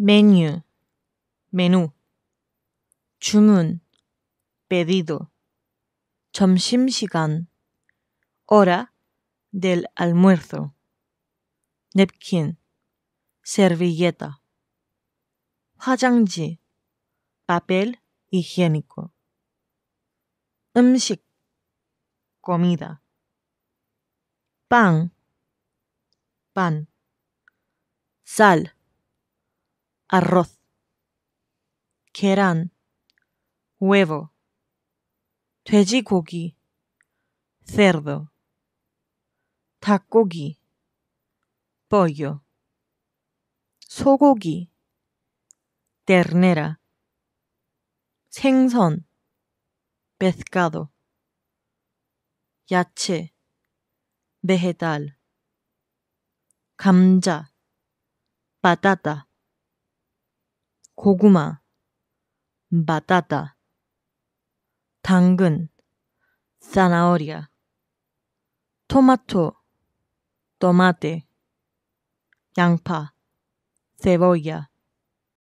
Menu, menú. 주문, pedido. 점심시간, hora del almuerzo. Nepkin, servilleta. 화장지, papel higiénico. 음식, comida. pan, pan. sal, arroz, 계란, huevo, 돼지고기, cerdo, 닭고기, pollo, 소고기, ternera, 생선, pescado, 야채, vegetal, 감자, patata, 고구마, 바타타, 당근, zanahoria, 토마토, tomate, 양파, cebolla,